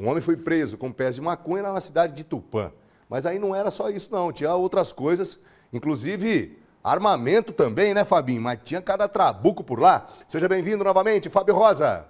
Um homem foi preso com pés de maconha lá na cidade de Tupã. Mas aí não era só isso, não. Tinha outras coisas, inclusive armamento também, né, Fabinho? Mas tinha cada trabuco por lá. Seja bem-vindo novamente, Fábio Rosa.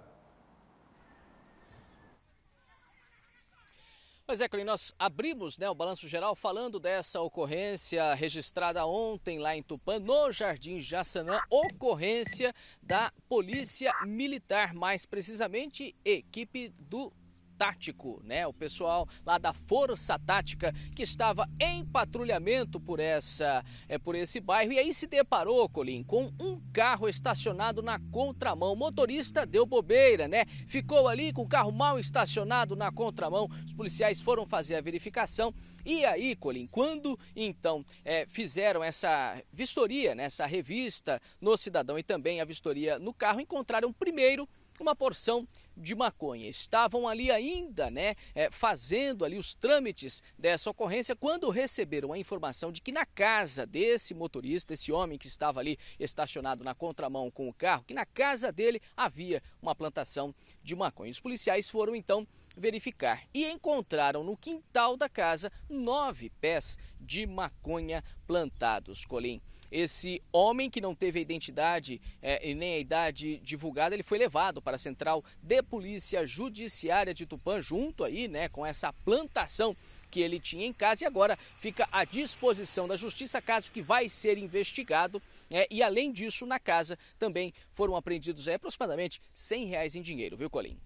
Pois é, Colin, nós abrimos né, o balanço geral falando dessa ocorrência registrada ontem lá em Tupã, no Jardim Jaçanã, ocorrência da Polícia Militar, mais precisamente equipe do Tático, né? O pessoal lá da Força Tática que estava em patrulhamento por essa é por esse bairro e aí se deparou, Colin, com um carro estacionado na contramão. O motorista deu bobeira, né? Ficou ali com o carro mal estacionado na contramão. Os policiais foram fazer a verificação e aí, Colin, quando então é, fizeram essa vistoria, né, essa revista no cidadão e também a vistoria no carro, encontraram primeiro uma porção de maconha. Estavam ali ainda, né, é, fazendo ali os trâmites dessa ocorrência quando receberam a informação de que na casa desse motorista, esse homem que estava ali estacionado na contramão com o carro, que na casa dele havia uma plantação de maconha. Os policiais foram então verificar e encontraram no quintal da casa nove pés de maconha plantados, Colim. Esse homem que não teve a identidade é, e nem a idade divulgada, ele foi levado para a central de polícia judiciária de Tupã, junto aí, né, com essa plantação que ele tinha em casa e agora fica à disposição da justiça, caso que vai ser investigado. Né, e além disso, na casa também foram apreendidos é, aproximadamente 100 reais em dinheiro, viu, Colim?